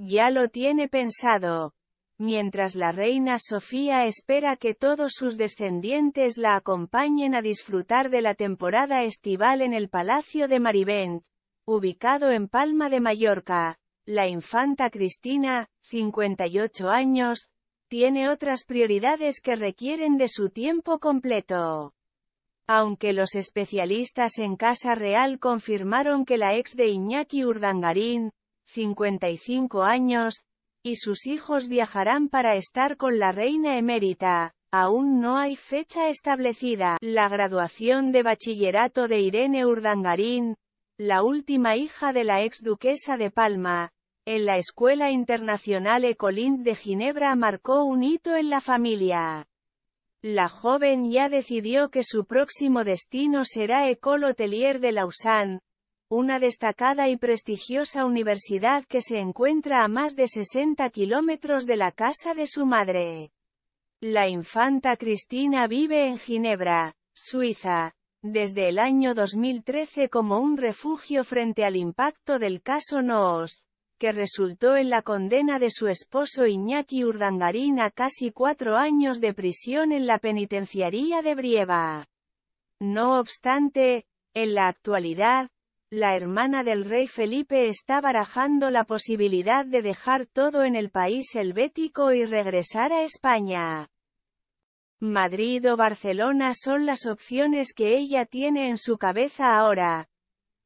Ya lo tiene pensado. Mientras la reina Sofía espera que todos sus descendientes la acompañen a disfrutar de la temporada estival en el Palacio de Marivent, ubicado en Palma de Mallorca, la infanta Cristina, 58 años, tiene otras prioridades que requieren de su tiempo completo. Aunque los especialistas en Casa Real confirmaron que la ex de Iñaki Urdangarín, 55 años, y sus hijos viajarán para estar con la reina emérita. Aún no hay fecha establecida. La graduación de bachillerato de Irene Urdangarín, la última hija de la ex duquesa de Palma, en la Escuela Internacional Ecolint de Ginebra marcó un hito en la familia. La joven ya decidió que su próximo destino será Ecole Hotelier de Lausanne, una destacada y prestigiosa universidad que se encuentra a más de 60 kilómetros de la casa de su madre. La infanta Cristina vive en Ginebra, Suiza, desde el año 2013 como un refugio frente al impacto del caso Noos, que resultó en la condena de su esposo Iñaki Urdangarín a casi cuatro años de prisión en la penitenciaría de Brieva. No obstante, en la actualidad, la hermana del rey Felipe está barajando la posibilidad de dejar todo en el país helvético y regresar a España. Madrid o Barcelona son las opciones que ella tiene en su cabeza ahora.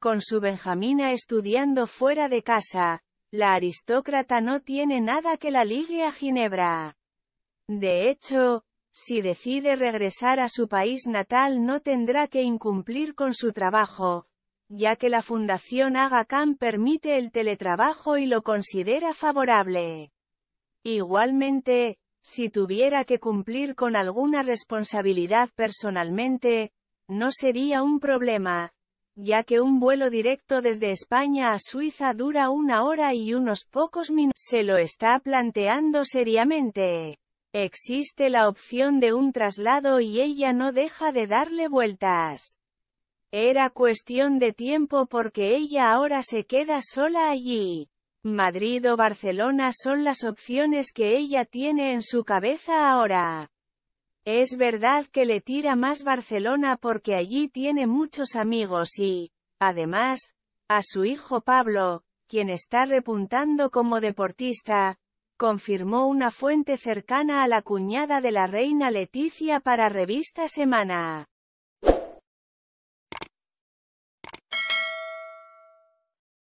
Con su Benjamina estudiando fuera de casa, la aristócrata no tiene nada que la ligue a Ginebra. De hecho, si decide regresar a su país natal no tendrá que incumplir con su trabajo, ya que la Fundación Aga permite el teletrabajo y lo considera favorable. Igualmente, si tuviera que cumplir con alguna responsabilidad personalmente, no sería un problema, ya que un vuelo directo desde España a Suiza dura una hora y unos pocos minutos. Se lo está planteando seriamente. Existe la opción de un traslado y ella no deja de darle vueltas. Era cuestión de tiempo porque ella ahora se queda sola allí. Madrid o Barcelona son las opciones que ella tiene en su cabeza ahora. Es verdad que le tira más Barcelona porque allí tiene muchos amigos y, además, a su hijo Pablo, quien está repuntando como deportista, confirmó una fuente cercana a la cuñada de la reina Leticia para Revista Semana.